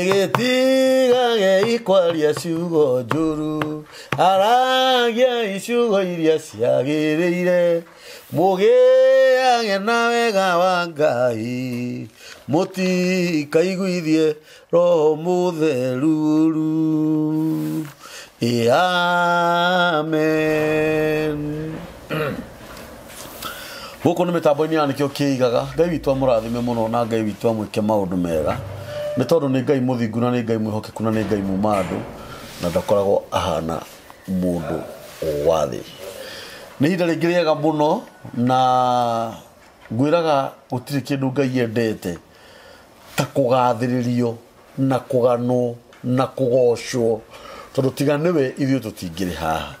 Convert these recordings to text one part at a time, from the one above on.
igitigaga ikwaria ciugo njuru aragia iciugo iria ciagirire mugiage na wega wa ngai mutikaiguithie roho mutheruru amen gå kå nä mä tambo-inä ya nä kä o kä igaga ngai witå amå rathime må no na ngai witå amwä ke maå ndå mega nä tondå nä ngai må thingu na nä ngai mwä kuna nä ngai mu andå na ndakoragwo ahana må ndå wa thä nä ihinda rä ngä rä ega må no na ngwä raga gå tirä kä ndå ngai endete ta kå gathä rä rio na kå ganwo na kå gocwo tondå tiga nä we ithuä tå tingä rä haha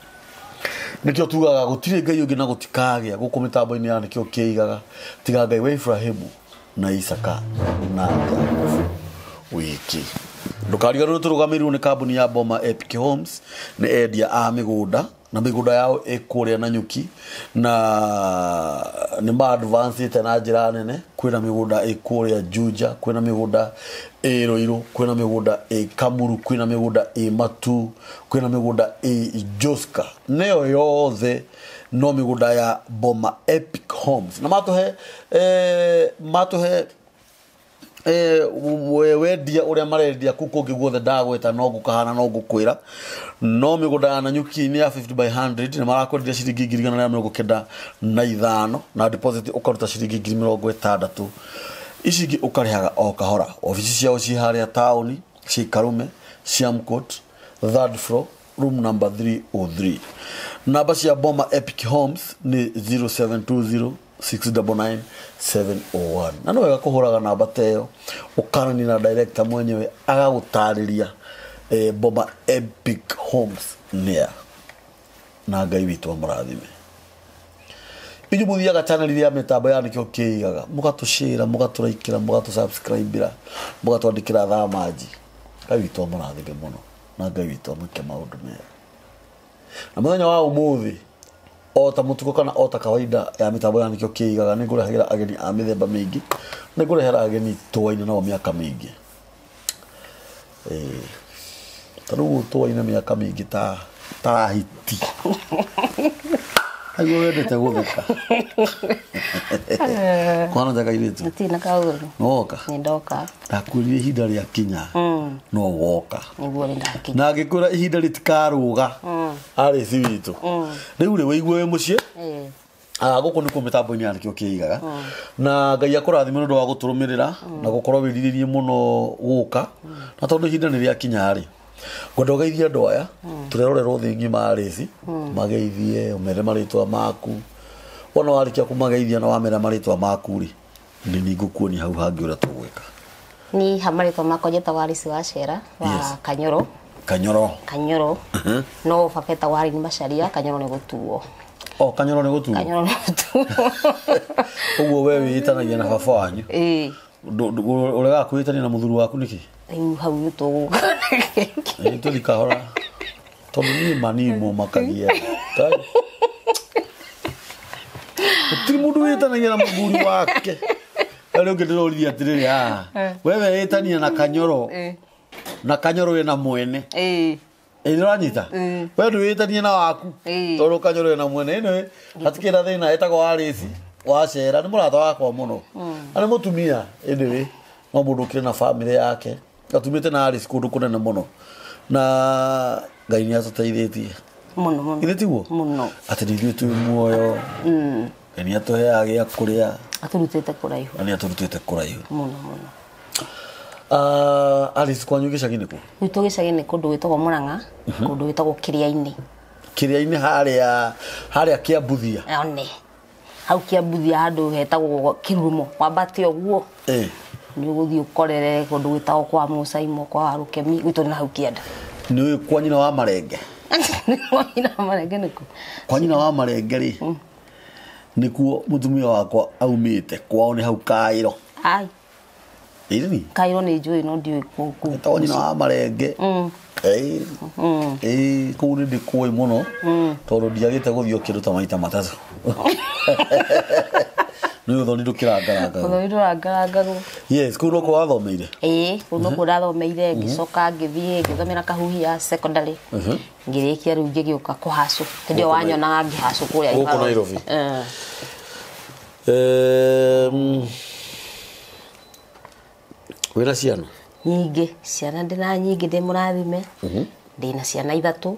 o tugaga gutirä ngai å ngä na gå tikagä a gå kå mä tambo-inä ya nä kä o kä igaga tiga ngai wa ibrahimu na isaka na jakubu wiki rutu rugamiru ni kambuni ya boma epic homes ni endia a migunda na migunda yao ikuria na nyuki na ni advance na njira nene kwina migunda ikuria juja kwina migunda iroiru kwina migunda kamuru kwina migunda matu kwina migunda joska niyo yothe no migunda ya boma epic homes na matuhe eh, matuhe wendia å rä a marendia kå kå ngä guothe ndagweta no ngå kahana no ngå kwä ra no mä gå nda na nyuki-inä ya nä marakwendire ciringi ngiri igana rä a mä rongo kenda na ithano na deposit å karuta ciringi ngiri mä rongo ätandatå ici ingä å karä o kahora obici ciao ciä harä a taåni ciikarume ciamcot third floor room number 303 namba cia boma epic homes nä 0720 Oh na no wega kuhuraga namba ta iyo ukarani na director mwenyewe agagutariria eh, boba epic homes nia na ngai witu amurathime inyu muthiaga channel iria mitambo ya nikio kiigaga mugatushira mugaturaikira mugatusubscribera mugatwandikira thaa manji ngai witu må no na ngai witu maå ndå mea na muthenya wa umuthi ota mutuko kana ota kawaida ya mitambo ya nikio kiigaga ni ngurehera ageni a mithemba mingi ni ngurehera ageni tuwaine nao miaka mingi eh tarugu tuwaine miaka mingi ta ta hiti aigua wendete gå theka kwanatheka irĩtu nwoka ndakwĩrire ihinda rĩa kinya no woka na ngä kwä ra ihinda rä tikarå ga arä ci witå rä u rä wä iguo wä må ciä gå kå nä kå mä tambo-inä yanä kä o kä igaga na ngai akå rathime nä å ndå wa gå tå rå mä rä ra na gå korwo wä rirä rie må no gå ka na tondå ihinda nä rä akinya rä ngwenda ũgeithie andå aya tũrerorerwo thä ng'ima rĩci mageithie ũmere marĩtwa maku wona warĩkia kũmageithia na wamera marĩtwa maku-rĩ nĩ ningũkuonia hau hangĩ ũrĩa tũgwĩka ni marĩtwa makwa njĩtagwo Alice wa Cera wa Kanyoro Kanyoro Kanyoro uh -huh. no baba etagwo Arini Macharia Kanyoro nĩ gũtuo o oh, Kanyoro nĩ gũtuo Kanyoro nĩ gũtuo ũguo we wĩĩtanagia na baba wanyu ĩĩ ũregaga kwĩĩtania na mũthuri waku nĩkĩ hau tå ä tå thikahora tondå niä manimo makagia tirä må ndå wä tanagia na må thuri wake rä å ngä ndä rorithia atä rä rä wewe wä tania na kanyoro na kanyoro wä na mwene ä nä ranyita we ndå wä tania na waku tondå kanyoro wä na mwene ä nä hatikä na thä na ätagwo warä wacera nä må rata wakwa må no na nä må tumia ä ndä no må ndå kä rä na bamä rä yake te kå ndå kå nene må no na ngai nä atå teithä tie ithä tiguo atä nä ithuä twä muoyo mm. nä atåheaga gä a kå rä a nä atå rutä te kå raihu aris ah, kwanyu gä cagi nä kå gwitå gä cagi nä kå ndå gä tagwo må ranga mhm. kå ndå gä tagwo kä rä a-inä kä rä a-inä harä a kä ambuthia one hau kä ambuthia handå hetagwo kä rumo wambate å guo nä å gå thiä å korere kå ndå gwä tagwo kwa må caimo kwa harå kemi gwitå nä na hau kĩenda nä å ä kwanyina wa marenge kwanyina wa marenge nä kwanyina wa marenge rä mm. nä kuo må tumia wakwa aumä te kwao nä hau kairo ä kairo nä njå ä no ndiå ä kwanyina wa marenge mm. mm. kå u nä ndä kå ä må no tondå ndiagä te gå thiä å kä ndå ta maita matatå nä å thoni rå kä rangarangagå thoni rå rangarangagå u no kå wathomeire ä kå u no kå mhm. rathomeire mhm. ngä coka ngä thiä ngä thomera kahuhi ya secondary mhm. ngä rä kia rä u ngä gä å ka kå hacå hä ndä ä yo wanyonaga ngä hacå kå rä a nairobi wä na ciana nyingä ciana ndä na nyingä ndä må rathime ndä na ciana ithatå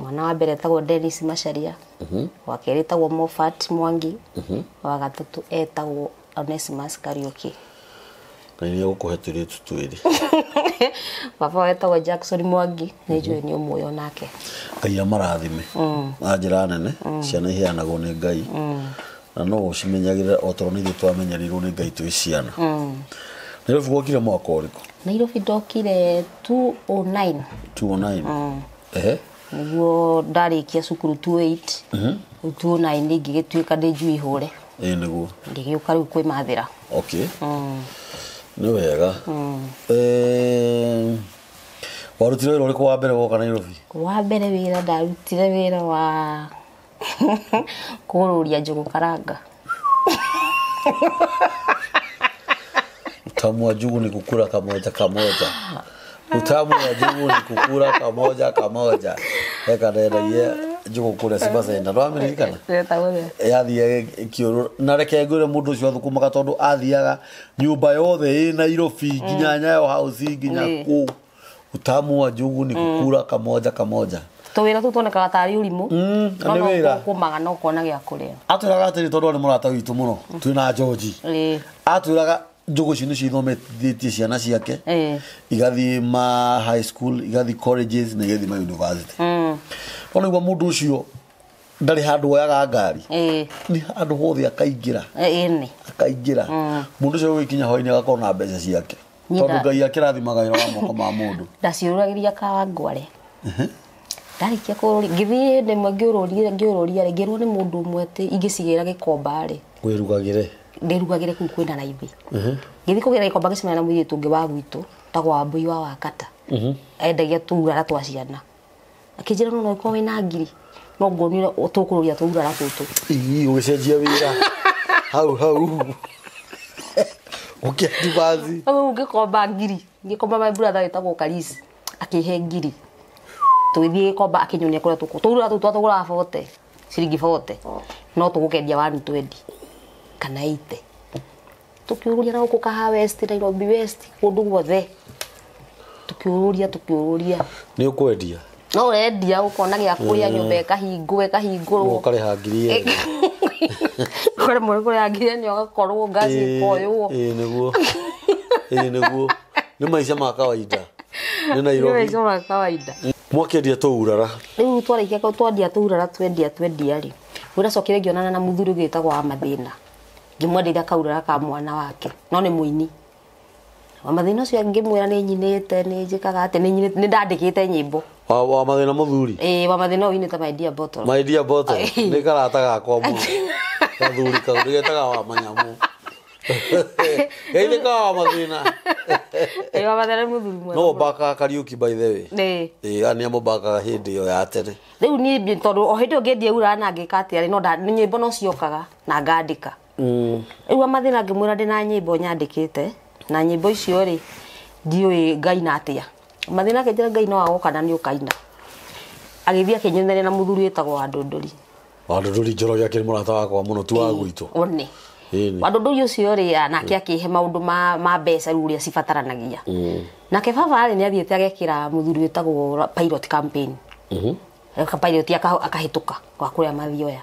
mwana wa mbere etagwo Dennis Macharia mhm. wa kerä etagwo Mofat Mwangi mhm. wa gatatå etagwo Onesimus Kariuki ngai nä egåkå he tå rä tu twä rä baba wetagwo Jackson Mwangi nä mhm. njå nä å muoyo nake ngai amarathime mm. na njä ra nene mm. ciana iheanagwo nä ngai mm. na no gå cimenyagä rä ra o tondå nä ithuä twamenyereirwo nä ngai twä ciana nairobi gwokire mwaka å rä kå nairobi ndokire 209 209 ehe niguo ndarikia cukuru 28 mm -hmm. 29 ngigituika ndi njui hure ii niguo ngigiuka riu kwimathira okay mm. ni wega mm. eh, warutire wira uriku wa mbere woka nairobi wambere mbere wira ndarutire wira wa kururia njugu karanga kamwa njugu ni gukura kamoja kamoja utamu wa juu ni kukula kamoja kamoja ekanendagia njugukure cimacenda rwamirikana yathiaga kiuru na reke ngure mundu ucio athukumaga tondu athiaga nyumba yothe i nairobi mm. nginya nyayo house nginya ku utamu wa njugu ni gukura mm. kamoja kamoja tuwira tu tuonekaga tari urimu nä mm, wä ra kumaga no kona gä a kå rä a atwä raga atä rä tondå nä må rata witå joji atwä njå cio nä cio ithomethä tie ciana ciake igathiä ma high school igathiä colleges na igathiä ma university ona igua må ndå å cio ndarä handå oyaga ngari nä handå hothe akaingä ra akaingä ra må ndå å cio gå gä kinya hoinä agakorwo na mbeca ciake tondå ngai akä rathimaga ra wa moko ma må ndå ndaciåragä ria kawa ngware ndarikia ngäthiä ndä mwe ngä å rå ria rä ngä rwo nä må ndå å mwe atä ingä cigä ra gä kombarä rugagä re ndirugagire kuu kwina naithi ngithi kugira gikomba ngicemana na mũirĩtu ũngĩ wa gwitũ tagwa wambui wa wakata endagia tuurara twa ciana akinjira no noikorwo wĩna ngiri no nguonire tũkũrũria tũurara tũtũ ũgĩcenjia wĩra hau hau ũkĩandibathi hau ngĩkomba ngiri ngĩkomba my brother wĩtagwo karis akĩhe ngiri tũgĩthiĩ gĩkomba akĩnyonia kũrĩa tũkũ tũurara tũu twatũgũraga bote ciringi bote oh. no tũgũkendia wanu twendi kana ite tukiururia na guku kaha west nairobi west kundu gothe tukiururia tukiururia ni ukwendia no endia ukona gä akårä mm. nyå mba äkahingwo äkahingårwo åkarä hangiri kå må rä kå rä hangiri nä ågakorwo ngaci ĩkoywo näguo ĩĩ näguo ni maica ma kawaida nä nairobimaica ma kawaida mwakĩendia tå urara rä u twarä kia twandia tå urara twendia twendia rä å racokire ngä onana na må thuri å gä tagwo wa mathä na ngimwendeire kaurara ka mwana wake no nä må ini wamathä na å cio ni mwä ra nä ati ni nä ni ndandikite nyimbo wa wa mathina muthuri eh wa mathina uini ta my dear bottle my dear bottle ni karata gakwa mu gathuri kau ni getaga wa manyamu geithika wa wa mathina muthuri no baka kariuki by the way ni eh ani amo baka hindi yo ya tene riu ni tondu o hindi ngendia ura na ngikati ari no nyimbo no ciokaga na ngandika Mm. rä u amathina ngä mwä ra ndä na nyä mbo nyandä kä te na nyä mbo icio rä ndiå ngai na atä a mathina akä njä ra ngai no agåkana nä å kaina agä thiä akä nyoneria na må thuri wä tagwo wandåndåri wandåndåri njorogia akä nä må rata wakwa må no tu wa gwitå one wandåndåri å cio rä nake akä he maå ndå ma mbeca rä u rä a cibataranagia mm. nake babarä nä athiä te agekä ra må thuri wä tagwo mm-hmm. akahä tå ka gwakå rä a mathioya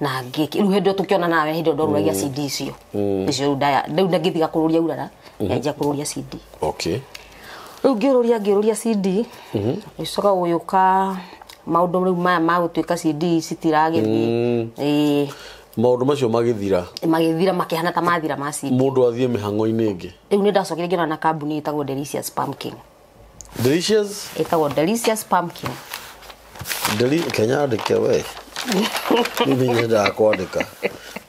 na ngiki rä u hä ndä ä tå nawe hä ndä ä ndoruragia mm. cd icio mm. icio rä u ndaya ngä thiga kå rå ria urara mm-hmm. nyanjia kå rå ria cd rä u ngä rå ria ngä rå ria cd mm-hmm. gä coka gå yå ka maå ndå rä u maya magå tuä ka cd citiragä thiä mm. maå ndå macio magä thira magä thira makä hana ta mathira ma cd må ndå athiä mä hang'o-inä ngä rä u nä ndacokire ngä na kambuni ä tagwo delicious pumpkin delicious ä tagwo delicious pumpkin Deli... kenya andä ke we mimi nä ndaa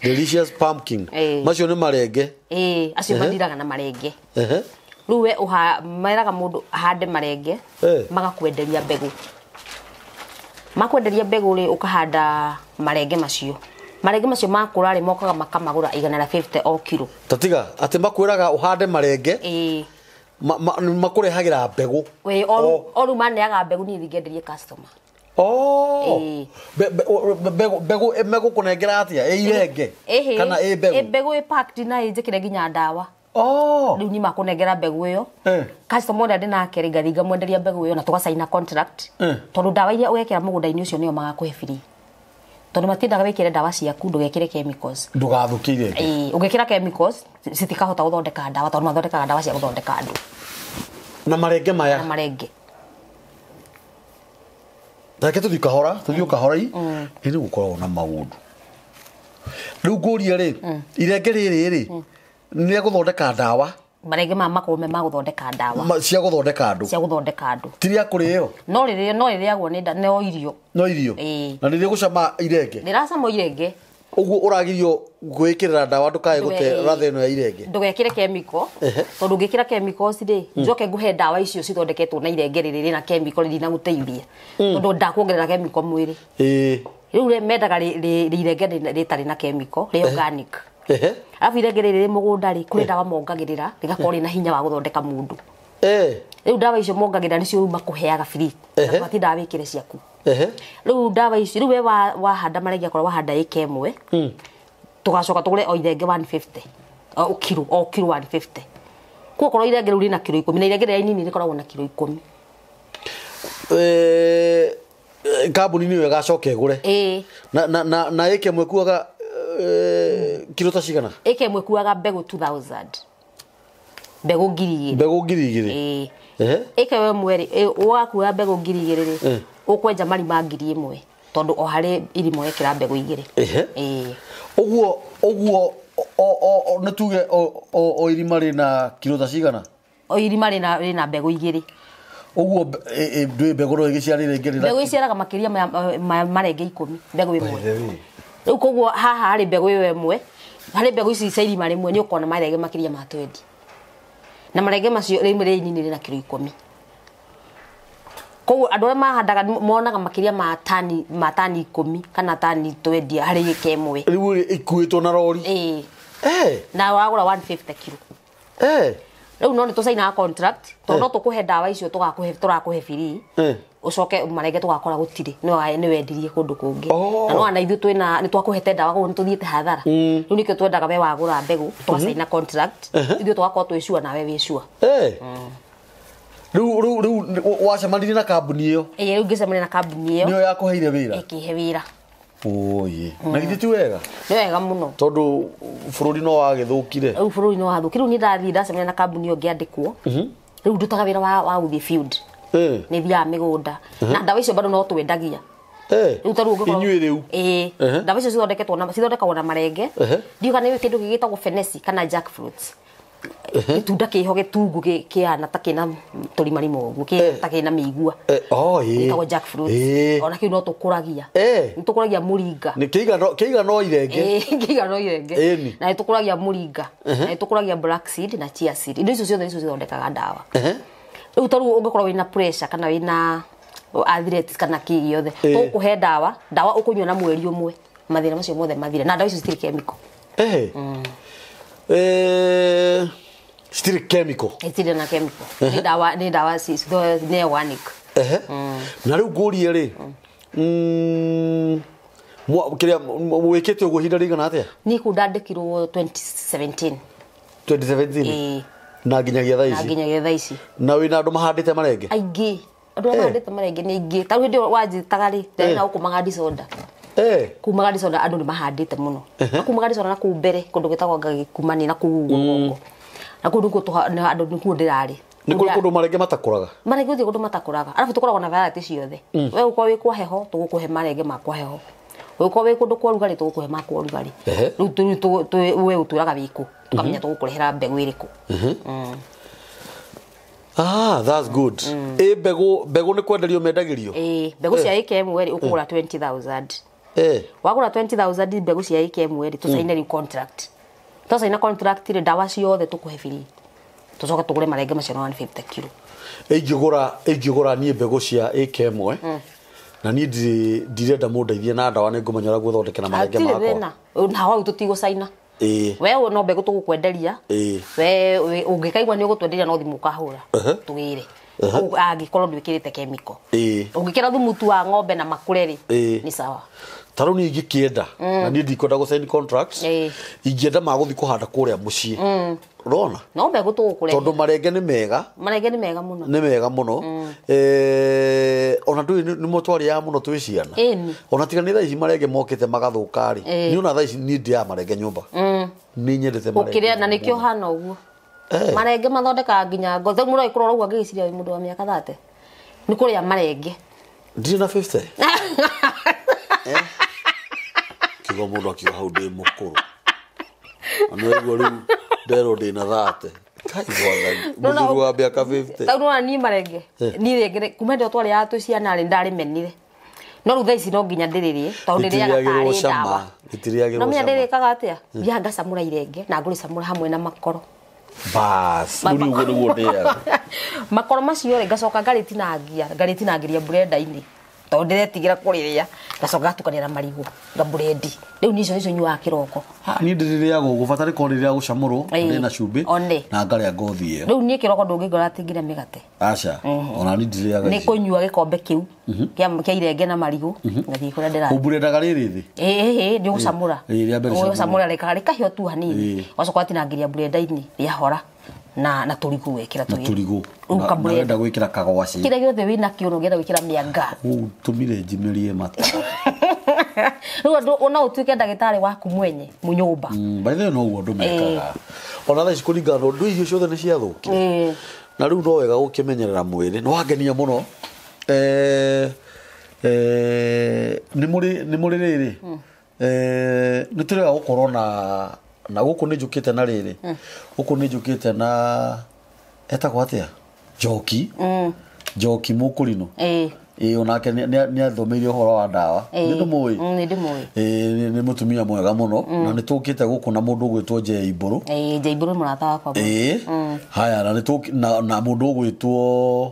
delicious pumpkin eh. macio nä marenge eh, acio mathiraga na marenge rä u we meraga må ndå hande marenge eh. magakwenderia mbegå makwenderia mbegå rä å kahanda marenge macio marenge macio makå rarä mokaga makamagå ra igana na o kiro tatiga atä makwä raga å hande marenge makå rehagä ra mbegå o u maneaga mbegå niä thingä customer mbegå kå nengera atä ä irenge kana ä mbegå na ä njä kä re nginya ndawa oh! rä u nima kå nengera mbegå ä yo kacitomo å rä a ndä nake rä ngaringa mwenderia mbegå ä yo na tå gacaina tondå ndawa iria å gekera må gå nda-inä å cio nä o magakå he biri tondå matiendaga wä kä re ndawa ciaku ndå gekä re ndågathå kä ire å gä ra citikahota gå thondeka ndawa tondå mathondekaga ndawa cia gå thondeka andå na marenge maya na marenge reke tå thiä kahora tå thiä kahora-i mm. nä rä gå koragwo na maå ndå rä u ngå ria rä mm. irenge rä rä mm. nä egå thondeka ndawa marenge ma makorwo me magå thondeka ndawa cia gå thondeka andå cia gå thondeka andå ti rä a kå rä ä no rä no rä rĩagwo nä no irio no irio na nä rä gå cama irenge nä racama irenge uguo uragirio ra ndawa ndukae gute rathe no ya irenge ndugekire chemical tondu ngikira chemicals ri hmm. njoke nguhe ndawa icio cithondeketwo na irenge riri hmm. na chemical rina guteithia tondu ndakuongerera chemical mwiri ii riu mendaga irenge ritari na chemical ri organic arabu irenge riri ri mugunda ri kuri ndawa mongagirira rigakorwo na hinya wa guthondeka mundu riu ndawa icio mongagirira nicio riu makuheaga free matindaga wikire ciaku u ndawa ici u we wahanda marenge akorwo wahanda ä ĩmwe hmm. tugacoka tugure tå irenge 150 o kiro o kiro 150 kuo korwo irenge riu rina kiro ikumi na irenge rĩrĩa inini rĩkoragwo na kiro ikumi eh, kambuni ä ĩgacoka ĩgũre na ĩka ĩmwe kuaga eh, kiro ta cigana ĩka mwe kuaga mbegũ 2000 mbegũ ngiri igĩrĩ mbegũ ngiri igĩrĩ ĩka ĩmwe rĩ wakua mbegũ ngiri igĩrĩ rĩ eh ukwenja marima ngiri imwe tondu o harä irimo ekira mbegå igä rä åguo e. åguo nä tuge o irima rä na kilo ta cigana o iri mari na mbegå igä rä uguo e, e, ndui mbegå no igä ciarä rä mbegå iciaraga makä ria marenge ikå mi mbegå ä u koguo haha harä mbegå ä yo ä mwe harä mbegå ici cia irima rä mwe nä å kona marenge makä ria ma 20 na marenge macio mri ni rä na kilo ikå mi koguo andå arä mahandaga monaga makä ria matani ma tani ikå kana tani twendia harä gä ka ĩmwe rä u ikuä two na rori na wagå ra kiro rä u no nä tå cainaga tondå no tå kå he ndawa icio tå rakå he biri å coke marenge tå gakora gå tirä nä wendirie kå ndå kå ngä oh. na no ana ithuä nä twakå hete ndawa koguo nä tå thiä te hathara rä u nä kä twendaga we wagå ra mbegå twacaina mm-hmm. ithuä tågakorwo twä cua nawe wä cua riu riu riu wacemanirie na kambuni iyo ĩĩ rĩu ngĩcemania na kambuni ĩyo niyo yakuheire wĩra ĩkĩhe wĩra oye mm. na githĩ ti wega nĩ wega mũno tondũ bũrũri no wagĩthũkire rĩu bũrũri no wathũkire rĩu niĩ ndathiĩ ndacemania na kambuni ĩyo ngĩandĩkwo mhm. rĩu ndutaga wĩra wa wa gũthiĩ field nĩ thiaga mĩgũnda mhm. na ndawa icio bado no twendagia rä u mhm. ndawa icio cithondekagwo na marenge ndiå kana nä kĩndå fenesi kana jackfruits gitunda uh-huh. kä ho gä tungu kä ana ta kä na tå rima rä moguo eh. ta kä na mä igua eh, oh, eh. gätagwo ona kä u no tå kå ragia nä tå kå ragia må ringa kä igana o irenge kä igana no irenge na nä tå kå ragia må ringa uh-huh. na nä tå kå ragia na indo icio ciothe icio cithondekaga ndawa uh-huh. rä u tarä u å ngä korwo wä na kana wä na arthritis kana kä gĩothe tå kå he ndawa ndawa å kå nyua na mweri å mwe mathä na macio mothe mathire na ndawa icio citirä kemiko still chemical still na chemical uh -huh. ni uh-huh. dawa ni dawa si tho ni organic eh uh -huh. mm. na riu ngurie ri mm kiria wikite uguo ihinda rigana atia ni ku ndandikirwo 2017 2017 eh na ginya thaa ici na ginya thaa ici na wina andu mahandite marenge aingi andu arĩa eh. mahandite marenge nĩ aingĩ ta hĩndĩ ĩyo wanjĩtaga rĩ ndarĩ eh. na gũkũmaga disoda soda eh. disoda andũ nĩ mahandĩte mũno uh-huh. akumaga disoda na kũu mbere kũndũ gĩtagwo ngagĩkumania na kũu ũguo mm. gongo na kå ndå nä kuo ndä rarä nä kå ndå marenge matakåraga marenge å thiä kå ndå matakåraga arabu tå koragwo na varati ciothe mm. we gå korwo wä kwa heho tå gå kå he marenge makwa heho gå korwo wä kå ndå kwa rugarä tå gå kå he makwa rugarä rä u we gå twä raga wä kå tå kamenya mm-hmm. tå gå kå rehera mbegå ä rä mm-hmm. kå mm. Ah, that's good. Mm. Ä mbegå mbegå nä kwenderio Eh, mm. eh. mbegå cia AKM rä å 20000 Eh. ra 20000 mbegå cia AKM rä tå caine rä u contract tosa ina contract rä ndawa ciothe tå kå he biri tå coke tå gå re marenge macio na 150 kilo ingä gå ra niä mbegå cia ä mwe mm. na niä ndirenda må ndeithie na ndawa nä ngå menya å rä a guthondekera marenge makwanao hau tå tigå caina we no mbegå tå gå kwenderia we å ngä kaigua nä å gå twenderia no thimå kahå ra tå gä re korwo ndwä kä rä te kemiko å ngä kä ra thumutu wa ng'ombe na makå rerä nä sawa tarä u nä ingä kä enda mm. na niä ndikwenda gå ingäenda magå thiä kå handa kå rä a må ciä mm. rona no be tå gå kå tondå marenge nä mega marenge ni mega må ni mega må no mm. ona tu ni mo twarä ya må no twä ciana ona tiga nä thaa ici marenge mokä te magathå karä nä ona thaa ici niä ndä ya marenge nyå mba nä nyendete marenge na nä kä å hana å guo marenge mathondekaga nginya ngothi må roä kå rora å guo angä gä ciria må ndå wa mä aka thate nä kå rä a marenge ndirä akiuga må ndå akiuga hau ndä må kå rå nä waigua rä u nderwo ndä na thate menire no rä u eh. thaa ici no nginya ndĩrĩrĩe tondå ndĩrĩagatarĩ ndawa no eh. makoro macio ngacoka ngarä tinangia ngarä tinangä ria mburenda-inä tondu ndiretigä kurä ngacoka ngatukanä ra marigå ngaburendi rä u nicio icio nyuaga kä roko niä ndä rä rĩagå gå batarä korwo rä rä a gå camå na cumbä ngothi ä yo rä u niä kä roko ndå ngä ngora atä ngire mä gate ona ni ndirä aga nä kå nyua gä kombe kä mhm. kä irenge na marigå mhm. ngathiä kå rä a ndä raå mburendaga rä rä thä ĩhĩ nä å gå camå ra gå camå ra rä kahiå tu hanini gacoka watinangä ria mburenda-inä na na turigu wekira tugi turigu ndarenda gwikira kagwaci kira giothe wina kio no ngenda gwikira mianga tumire njimerie mata rä u ona å tuä ke ndagätarä waku mwenye må nyå mba mbaithe mm, noguo andå eh. mekaga ona tha ici kå ringana na ndå icio ciothe ni ciathå kie eh. na rä u no wega gå kä menyerera mwä rä nä wangenia må eh eh må rä ni rä nä eh rega gå korwo na na guku ni njukite na riri mm. guku ni njukite na etagwo atia njoki mm. njoki mukurino ä onake nä athomeire å horo wa ndawa nä ndå må ä nä må tumia mwega må no mm. na nä tå kä te gå kå na må ndå je gwä two je iburu rå njee imbå haya na må ndå å gwä two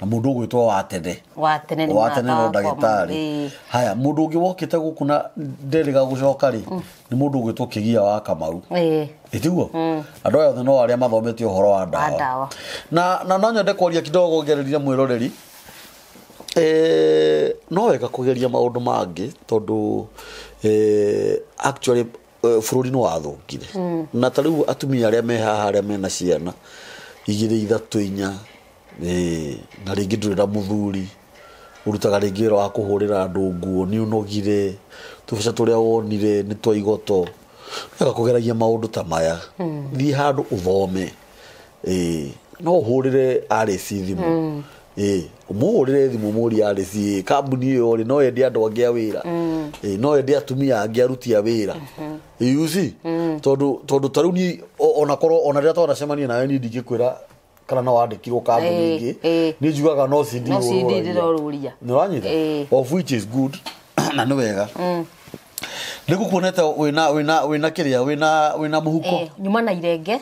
na må ndå å gwätwo wa tene wa tene no ndagätarä haya må ndå å ngä wokä te gå kå na ndärä ga gå coka rä mm. nä må ndå å gwä two kä gia wa kamaru ä tiguo mm. andå aya othe no arä a mathomete å horo wa ndawa na no nyende kwaria kidogo ngererire mwä roreri no wega kå geria maå ndå mangä tondå bå rå ri nä wathåkire mm. na tarä u atumia arä a me haha arä a mena ciana igä rä ithatå inya na rĩngĩ ndũrĩ na mũthuri urutaga rĩngĩ ra wa ra andå nguo nĩ tå rä a wonire nĩ twa igoto geragia maå ndå ta maya hmm. handå å thome no ũhũrĩre arĩci e thimũ hmm. mũhũrĩre thimũ mũri arĩci e. kambuni ĩyo rĩ no yende andũ angĩ a wĩra hmm. no yende atumia angä arutia wä wĩra iuci tondũ tondũ ta rĩu niĩ onakorwo ona rĩrĩa twanacemania nawe niĩ ndingĩkwĩra kana no wandikirwo kambuni ingi ni njugaga no cd no cd ndiroruria ni ranyita of which is good na ni wega nä gå kuonete wä na kä rä a wä na må huko nyuma na irenge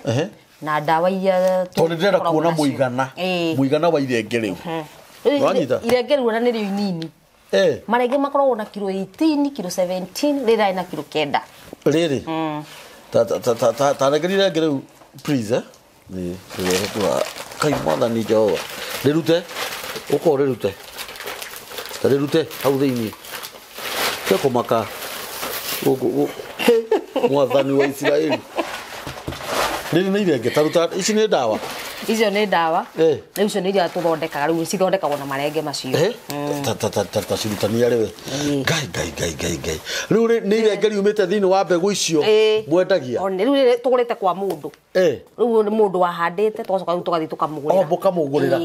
na ndawa iria to ndä renda kuona muigana igana må igana wa irenge rä u irenge riu u ni nä rä o inini marenge makoragwo na kiro 18 kiro 17 rä rarä na kiro kenda rä rä taregerire ngä rä u kai mwathani jehova rute rĩrute rä rute ta rä rute hau thä thĩinĩ maka mwathani wa isiraeli rĩrĩ nĩ irenge taruta ici nä ndawa icio nä ndawa rä u cio nä iria tå thondekaga rä u cithondekagwo na marenge macio mm. tacirutania rä we ngai rä u nä irenge riumä te thä inä wa mbegå icio mwendagia rä u tå gå rä te kwa må ndå rä u må ndå wahandä te tågacoka rä u tågathiä tå kamå gå rä ra oh, kamå gå rä ra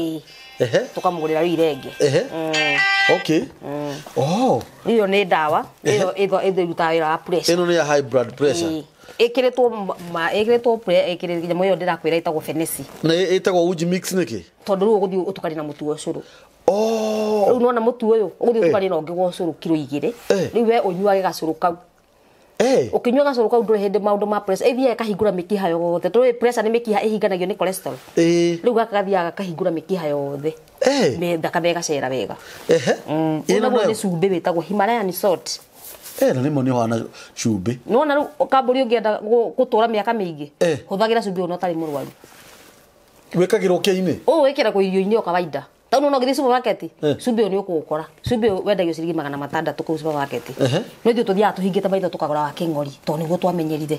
tå kamå gå rä ra rä u irenge mm. okay mm. oh iyo nä ndawa ä yo ä rutaga wä ra wa ä no nä ya high ikiritwo ma ikiritwo pre ikiri nyamu iyo ndirakwira itagwo fenesi na itagwo uji mix niki tondu riu uguthii utukani na mutu wa curu oh! riu nona mutu uyu uguthii utukani eh. na ungi wa curu kiro igiri eh. we unyuage gacuru kau ukinyua eh. gacuru kau ndå hä ndä maå ndå ma ĩthiaga kahingå ra mä kiha yothe tå nä mä kiha ĩhinganagio nä rä u gaka gathiaga kahingå ra mä kiha yothe thakame gacera wega mm. naguo nä cumbä wä tagwo himalayan salt eh na mo ni hwana cumbi ni wona riu kamburi ungienda gutura miaka miingi eh. huthagira cumbi ona utari murwaru wikagirwo kia-ini uu wikira kw irio-ini o kawaida tau nona ngithi supermarket eh. cumbi ni ukugukora cumbi wendagio ciringi magana matandatu kuu supermarket no ithuĩ tuthiaga tũhingĩte maitho tũkagũra wa kĩng'ori tondũ nĩguo twamenyerire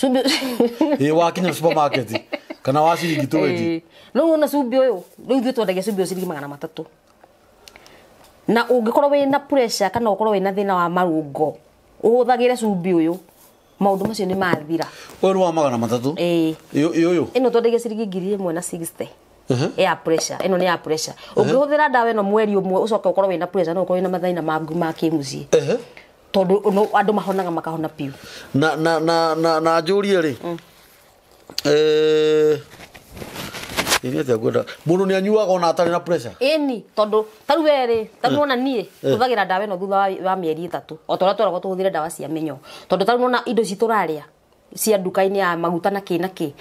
cumbi wakinya supermarket kana wa ciringi twendi no wona cumbi ũyũ rĩu ithuĩ twendagia cumbi ũyũ ciringi magana matatũ na ungikorwo wi na pressure kana ukorwo wi na thina wa marungo uhuthagire cumbi uyu maundu macio ni mathira uyu wa magana matatu ii uyu ino twendagia ciringi ngiri imwe na 60 ya pressure ino ni ya pressure ungihuthira ndawa ino mweri umwe ucoke ukorwo wi na pressure no ukorwo na mathaina mangu ma kimucii tondå andå mahonaga makahona piu na na na na, na njå rie rä ini atia ngwenda mundu ni anyuaga ona atari na pressure ini tondu taru weri taru eh. ona nie eh. tuthagira ndawa ino thutha wa mieri itatu o ta uria tweragwo tuhuthire ndawa cia minyo tondu taru ona indo citu raria cia nduka-inĩ ya maguta na kĩ na kĩ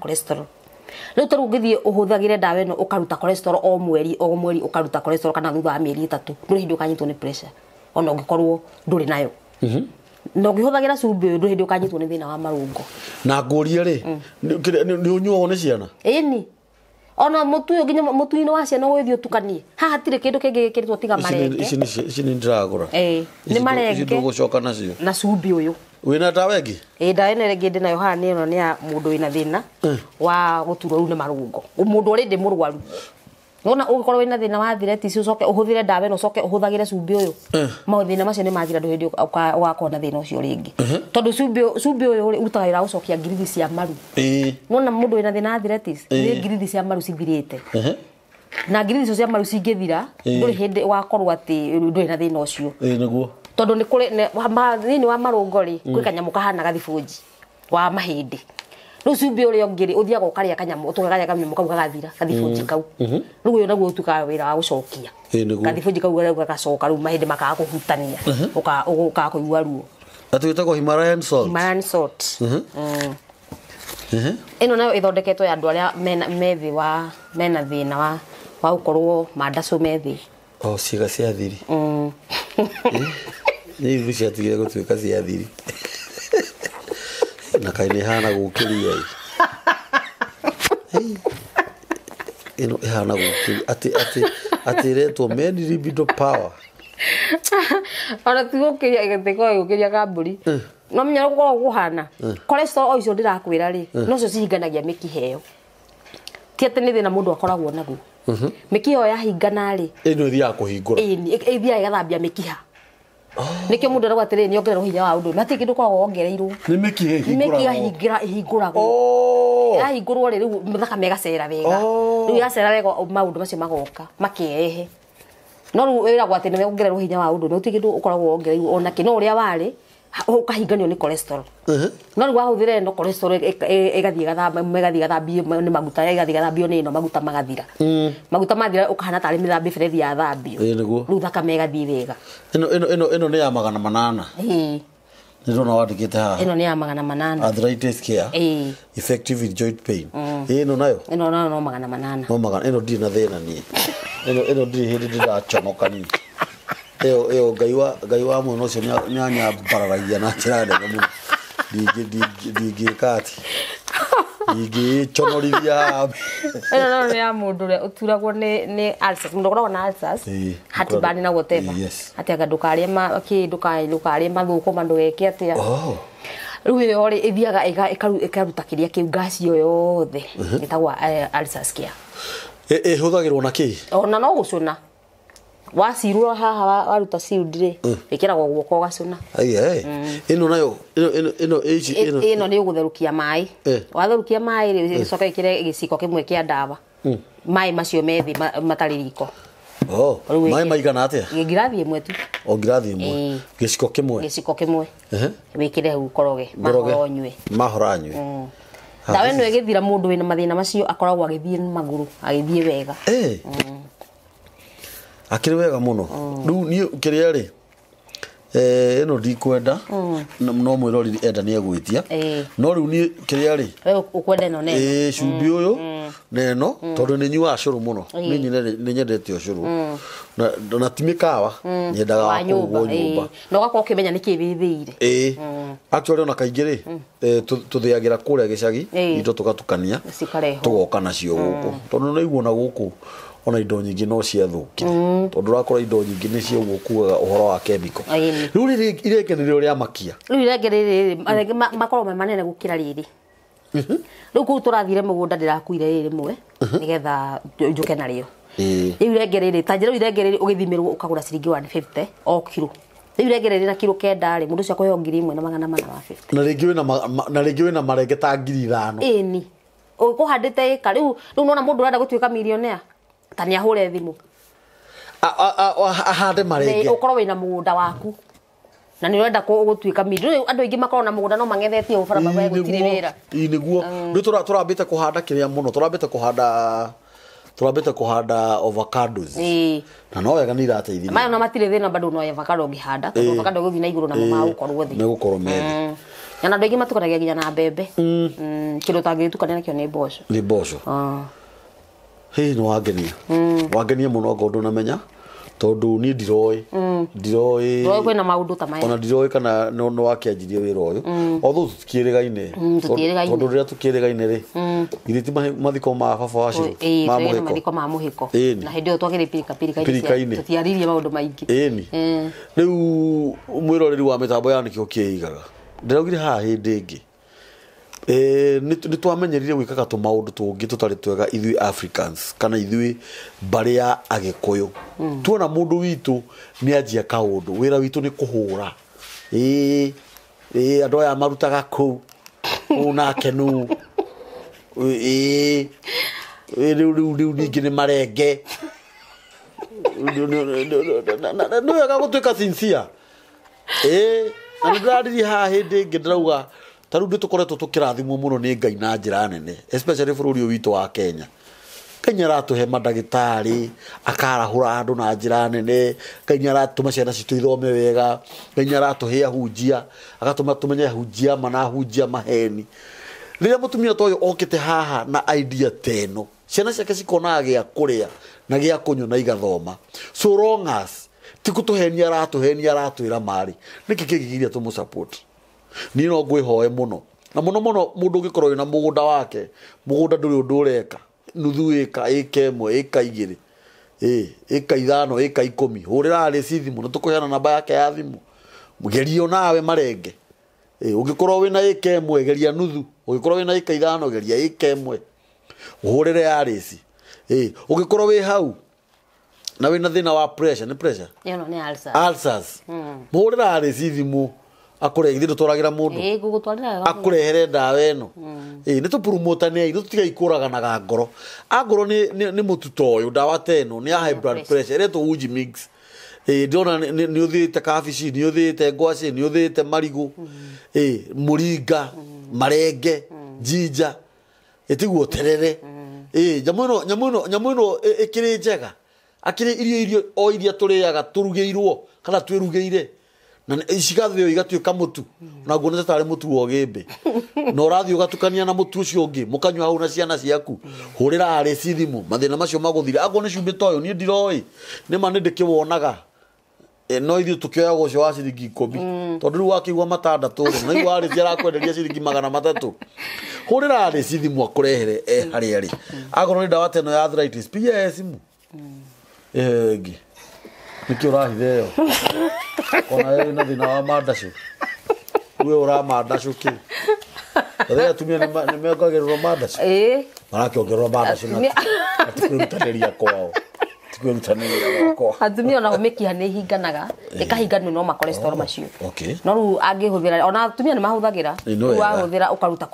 cholesterol rĩu tarĩu ũngĩthiĩ ũhũthagĩre ndawa ĩno ũkaruta cholesterol o mweri o mweri ũkaruta cholesterol kana thutha wa mĩeri ĩtatũ ndũrĩ hĩndĩ ũkanyitwo nĩ pressure ona ũngĩkorwo ndũrĩ nayo mhm. na ũngĩhũthagĩra cumbĩ ũyũ ndũrĩ hĩndĩ ũkanyitwo nĩ thĩna wa marũngo na ngũrie rĩ mm. nĩ ũnyuagwo nĩ ciana ĩni ona ginya mutu ino wacia no withi utukanie ha hatire kindu kingi gikiritwo tiga marenge ici ici ni ndiragura eh ni marenge ici ndugucoka nacio na cumbi uyu wina ndawa ingi ä ndawa ä no ä rä ngä nayo ni nä ä no nä ya må ndå wä na thä na wa gå turwo rä u nä marå ngo må ndå å rä ndä må wona ukorwo wina thina wa thireti icio ucoke uhuthire ndawa ino ucoke uhuthagire cumbi uyu eh. mathina macio nimathira ndu hindi wakona thina ucio ringi mhm. tondu cumbi uyu urutaga wira gucokia ngirithi cia maru eh. wona mundu wina thina wa thiretici ni eh. ngirithi cia maru cithirite mhm. na ngirithi icio cia maru cingithira nduri hindi wakorwo ati nduri na thina ucio niguo tondu ni kuri thini wa marungo ri kwi mm. kanyamu kahana gathibunji wa mahindi rä u cumbä å rä a å ngä rä å thiaga å karä a kanyamå å tågagaya kanyamå mm. kau mm-hmm. gagathira gathibånji kau rä u å yå naguo å tukaga wä ra wa gå cokia gathibånji kau rä u gagacoka rä u mahä ndä makaga kå hutania å mm-hmm. kaga kå igua ruo atå gä tagwo ä mm-hmm. mm. no nayo ä thondeketwo ya andå arä a methä wa mena thä na wa wa gå korwo mandacå methä o ciäga cia thiri mm. nä igu ciatigire gå tuä ka cia thiri na kaä nä hana gå kä ria ä no ä hana gå kä ria retwo ona ti gå kä ria gätikoä gå kä ria kamburi eh. no menya gå hana eh. koreco o icio ndä rakwä ra rä eh. no cihinganagia mä heo ti atä nä thä na må ndå akoragwo naguo mä mhm. kiha o yahingana rä ä no ä thiaga kå hingå ra ä thiaga ä gathambia mä kiha nikio mundu arauga atiriri ni ongererwo hinya wa undu uyu hati kindu koragwo wongereirwo ni miki ihinguragwo rä ri riu thaka megacera wega oh! u yacera wega ndå macio magoka makiehe no riu wĩragwo atä nä wongererwo hinya wa undu nä tä kä ndå å koragwo wongereirwo onake no å rä a warä ukahinganio nä cholesterol no rä u wahå thä re ĩgathiĩ ĩgathiĩ gathambio nĩ maguta ĩgathiĩ gathambio nĩ ĩno maguta magathira mm. maguta mathira ũkahana tarĩ mĩthambĩ berethi ya thambio rĩu thakame ĩgathiĩ wega ĩno nĩ ya magana manana nä ndona wandä kä te haha ä no nä ya magana manana ä mm. no nayo ä no nayo no magana manana ä no ndirä na thä na niä ä no ndirä hä ndä ndä ndaconoka ä ngai wa mwena å cio nä anyambararagia na njä ra nene må no ndingä kati ingä conorithia ä no nä ya må ndå å rä a å turagwo nä må koragwo na hatibani na goteba atä anga ndå karä mathå kåma mandå geke atä a oh. rä u ä yorä ä thiaga ĩkaruta kä rä a kä u ngaci yo yothe ä tagwo ä hå thagä rwo na kä ona no gå cå na wacirwo haha waruta ciudi rä mm. ä kä ragwo guoko gacåna ä no nayo ä no nä å gå therå maä eh. watherå kia maä rä eh. coke gä kä re gä ciko kä mwe kä a ndawa mm. maä macio methä matarä riko oh, maä maigana atä a ngirathi ä mwe tu o oh, ngirathi ä mwe eh. gä ciko kä mwe gä ciko kä mwe wä kä re hau koroge mahoro nyue mahoro nyue mm. ah, ndawa ä no ä gä thira må ndå wä na mathä na macio akoragwo agä thiä magå rå agä thiä wega akiri wega muno riu nie kiria ri no ndikwenda eh. no mwiroriri enda ni egwitia no riu ni kiria ri ukwenda no ne eh, cumbi uyu mm, mm. no mm. tondu ni nyuaga må muno ni nyendete ucuru na ti mikawa nyendaga wakuguo nyumba eh. na ugakorwo ukimenya ni kii bithiire ii actually ona kå rä tuthiagira kuria gicagi indo tå tugoka nacio guku tondu naiguo na kå ona indo nyingä no ciathåkire mm. tondå rakora indo nyingä nä ciaguo kuaga å horo wa kemiko rä u irengerä rä rä rä amakia rä u irengä makoro me manene gå kä ra rä rä rä u kå u tå rathire må gå nda ndä rakuire rä rä mwe nä getha njå ke narä o rä u irenge rä rä tanjä rä u irenge rä rä å gä thimä rwo å kagå ra ciringi wa o kiro rä u irenge rä rä na kiro kenda rä må ndå ũcio akå heo ngiri ĩmwe na magana mana wa na rä ngä wä na marenge ta ngiri ithano ä ni å kå handä te ä ka rä u nona må ndå å renda gå tuä ka milionea ta nä ahå re thimå ahande marenge korwo wä na må gå nda waku na nä å renda gå tuä ka miri andå aingä makorwo na må gå nda no mangethetie gå bara wä ra nä guo rä tå rambä te kå handa kä rä a må no tå rambä te kå handa tå rambä te kå handa na nowega nä irateithia na matirä thä na bado no avakado å ngä handa tondå gå thiä na igå rå namo magå korwo thä megå korwo methä na andå aingä matukanagia nginya na mbembe mm. mm. kä ndå tangä gä tukania nakä o nä mboco nä mboco ah hihi nä wangenia wangenia må no ngo ndå namenya tondu ni ndiroe ndiroe roe na maundu ta maya ona ndiroe kana no no wakianjirie wira uyu although mm. tukirigaine mm, tondu rä tukirigaine ri mm. iriti mathiko ma baba wacio ma muhiko mathiko ma baba na hindi yo twagire pirika pirika ine tutiaririe maundu maingi eni riu mwiroreri wa mitambo ya nikio kiigaga ndiraugire haha ndä ngä nä twamenyerire gwä kaga tå maå ndå tå ngä tå tarä twega ithuä africans kana ithuä mbarä ya agä kå hmm. yå tuona må ndå witå nä anjia kaå ndå wä ra witå nä kå hå ra andå aya marutaga kå u nake nu rä u ningä nä marenge nä wega gå tuä ka na nä ndärariri haha hä ndä ngä rauga ta u nä tå koretwo tå kä rathimwo må no nä ngai na njä nene especially bå rå ri å witå wa kenya kenya aratå he mandagätarä akarahå ra andå na njä ra nene ngai nä aratå ma ciana citå ithome wega ngai aratå he ahunjia agatå ma tå menye ahunjia ma na ahunjia maheni rä rä a må tumia ta å yå okä te haha na idea teno ciana ciake cikonaga gä a kå rä a na gä a kå nyua na igathoma so long as tå henia aratå henia aratwä ra marä nä kä kä gä gä tå må niä no ngwä hoe må no na må no må no må ndå ngä korwo na må gå nda wake må gå nda ndå rä å ndå å reka nuthu ä ka ä ka ä mwe ä ka igä rä ä ka ithano ä ka ikå mi hå rä rarä ci thimå na tå kå heana namba yake ya thimå gerio nawe marenge å ngä korwo wä na ä ka ä mwe geria nuthu å ngä korwo wä na ä ka ithano geria ä ka ä mwe hå rä re yarä ci å ngä korwo wä hau na wä na thä na wa må hå rä re ci thimå akore ah, ithe tutoragira mundu e gugutwarira akurehere ah, ndawa eno e mm. ni tutiga ikuraga na ngoro angoro ah, ni ni mututo ndawa ta ĩno ni high blood pressure reto uji mix ĩ dona ni ũthĩte kabici nĩ ũthĩte ngwacĩ nĩ ũthĩte marigũ mm. ĩ mũringa mm. marenge njinja ĩtiguo terere ĩ nyamũ ĩno nyamũ ĩno nyamũ ĩno ĩkĩrĩ njega akĩrĩ irio irio o iria tũrĩaga tũrugĩirwo kana twĩrugĩire na cigathio igatuĩka mutu na nguonete tarĩ mutu wa gĩmbĩ na ũrathiĩ ũgatukania na mutu ũcio ũngĩ mũkanyua hau na ciana ciaku hũrĩra harĩ ci thimũ mathĩna macio magũthire akorwo nĩ cumbĩ ta ũyũ niĩ ndiroĩ nĩma nĩ ndĩkĩwonaga no ithuĩ tũkĩoyaga ũcio wa ciringi ikũmi mm. tondũ rĩu wakĩigua matandatũ rĩ na igua arĩci arakwenderia ciringi magana matatũ hũrĩra arĩci thimũ akũrehere e harĩa arĩ mm. akorwo nĩ ndawa ta ĩno ya arthritis pigia e simũ mm. ĩyo ĩngĩ nä årahitha ä yo ona e na thä na wa mandacå we å mandacå kä athä atumia nä mongagä rä rwo mandacå marakäongererwo mandacå natikwä rutanä ria kwao rutanä gwakwa atumia onao mä kiha nä ihinganaga ä kahinganio no makorestoro oh, macio no rä u angä hå thä ra ona atumia nä mahå thagä ra wahå thä ra å karuta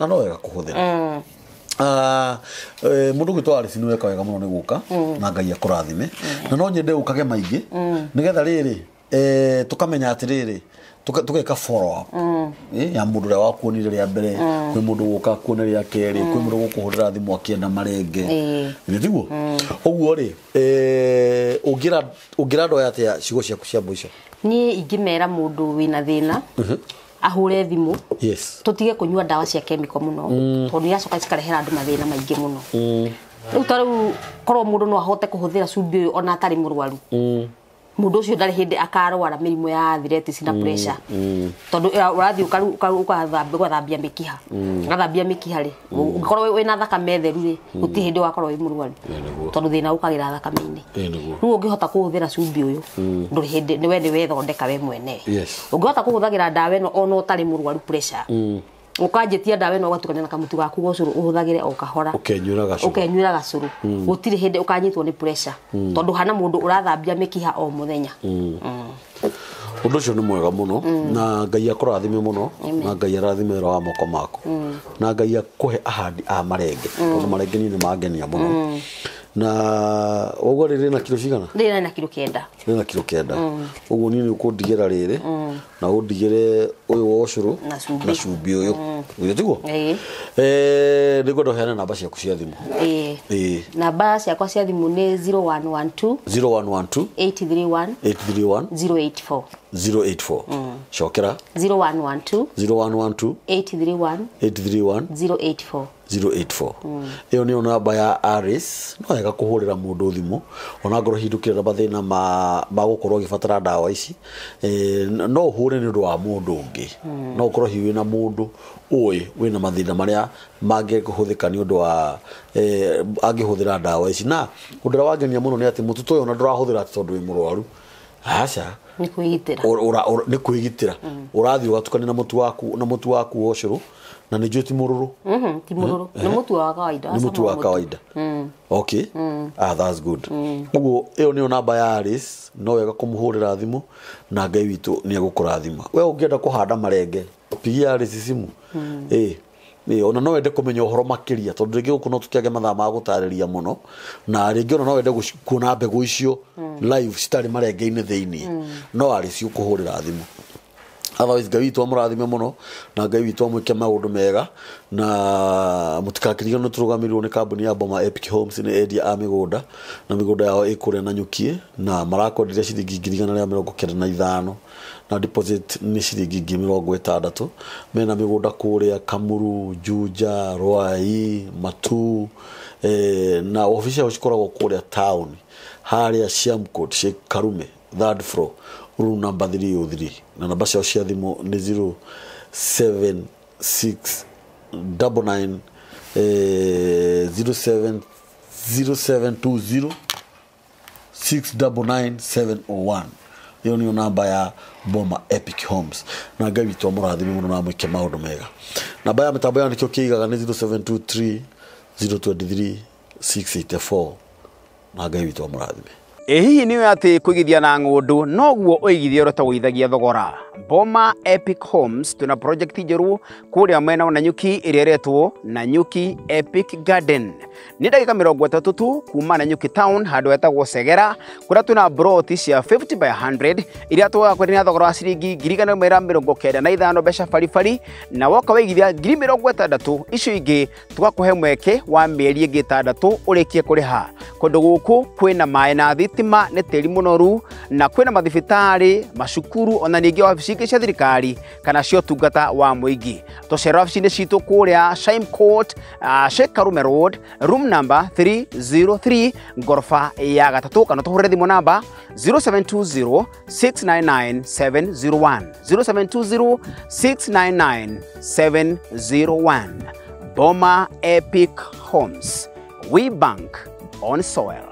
na no wega kå hå thä ra mm. Ah, eh, må ndå gwä two arä nä weka wega må no nä gå ka mm. na ngai akå rathime mm. na no nyende å kage maingä mm. nä getha rä rä eh, tå kamenya atä rä rä tugeka eh, ya må ndå å rä a wakuonire rä a mbere kwä må ndå gå ka kuone rä a kerä kwä må ndå gå kå hå rä ra thimå akĩenda marenge nä tiguo å guo rä å ngä ra ndoya atä cigo ciaku cia mbå ico niä ingä mera må ndå wä na thä na ahure thimu yes tutige kunywa dawa cia kemiko muno mm. tondu yacoka cikarehera andu mathina maingi muno mm. riu ta riu korwo ndå no ahote kuhuthira cumbi yå ona atari murwaru mm mundu ucio ndari hindi akarwara mirimu ya arthritis na mm, pressure mm. tondu eh, ukathambia ugathambia mikiha ugathambia mm. mikiha ri ungikorwo wina thakame theru ri guti hindi wakorwo wi murwaru tondu thina ukagira thakame-ini riu ungihota kuhuthira cumbi uyu nduri hindi niwe niwethondeka we mwene ungihota kuhuthagira ndawa ino ona utari murwaru pressure ukanjetia ndawa ĩno ũgatukania na kamuti gaku ga ũcũrũ ũhũthagĩre o kahora ũkenyuĩra gacũrũ hä ndä ukanyitwo nĩ pressure hmm. tondũ hana rathambia mä kiha o mũthenya å cio nä mwega no hmm. na ngai må no na ngai arathime wĩra wa moko maku hmm. na ngai he ahandi a marenge tondũ marenge ni nĩ mangenia na uguo rä na kilo cigana riri na kilo kenda riri na kilo kenda uguo nini ukundigera riri na undigere uyu wa ucuru na cumbi uyu uyu tiguo eh ningwenda uheane namba ciaku cia thimu eh namba ciakwa cia thimu ni 0112 0112 831 831 084 084 cokera 0112 0112 831 831 084 084 iyo nio namba ya aris no wega må ndå thimå ona ngoro na mathina ma magukorwo batara ndawa ici hå no nä å ndå wa mundu ungi mm. no hi wä na mundu uwi wina mathina maria mange kuhuthika ni undu wa thä ra ndawa ici na undu ria wangenia muno ni ati mututu uyu ona ndurahuthira tondu wi murwaru aca ni kwigitira ni kwigitira urathi mm. ugatukania na mutu waku na tu waku wa na nä njuä ti må rå rå nä wa kawaida nä må tu wa kawaida mm. Mm. Ah, that's good mm. koguo ä yo nä yo namba ya no wega kå må hå rä ra thimå na ngai witå nä egå kå rathima we å ngä enda kå handa marenge pigia Alice simu ä ona no wende kumenya uhoro makiria tondu ringi guku no tukiage mathaa ma gutariria muno na ringi ona no wende kuona mbegu icio live citari marenge-ini thiini no arä ciå kå hå rä ra thimå otherwise ngai witå amũrathime mũno na ngai witå amwĩke maũndũ mega na mũtikakĩriganwo tũrũgamĩrĩirwo nĩ kambuni ya boma epic homes nĩ endia a mĩgũnda na mĩgũnda yao ĩkũrĩa na nyukie na marakwendire ciringi ngiri igana rĩa kenda na ithano na deposit nä ciringi ngiri mä rongo ä tandatå mena mä gå nda kå rä a kamuru juja rwai matu eh, na obici ciao cikoragwo kå rä a taåni harä a ciamcot cä karume third floor uru namba thiri å thiri na namba ciao cia thimå nä 07690720 ä nio namba ya boma epic homes na ngai witå amå rathime må no na ke maå ndå mega namba ya mä tambo yao nä kä o kä igaga nä 0723 023 684 na ngai witå amå rathime ĩ hihi nĩũĩ atĩ kũigithia na ng'ũndũ noguo ũigithia ũrĩa tũgũithagia thogora boma epic homes tuna project njerũ kũrĩa mwena na nyuki ĩrĩa ĩretwo na nyuki epic garden nĩ ndagĩka mĩrongo ĩtatũ tu kuma na nyuki town handũ hetagwo segera kũrĩa twĩna broti cia 50 by 100 iria tũgaga kwendia na thogora wa ciringi ngiri mera mĩra mĩrongo kenda na ithano mbeca baribari na woka waigithia ngiri mĩrongo ĩtandatũ icio ingĩ tũgakũhe mweke wa mĩeri ĩngĩ ĩtandatũ ũrĩkie kũrĩha kũndũ gũkũ kwĩna maĩ na thitima mitima nä ri må noru na kwä na mathibitarä macukuru ona ningä wabici ingä cia thirikari kana cia ũtungata wa må ingä tå inĩ citũ kũrĩa Shime Court, uh, Sheikh Road, room number 303 ngoroba ya gatatũ kana re thimå namba 0720699701 0720699701 Boma Epic Homes We Bank on Soil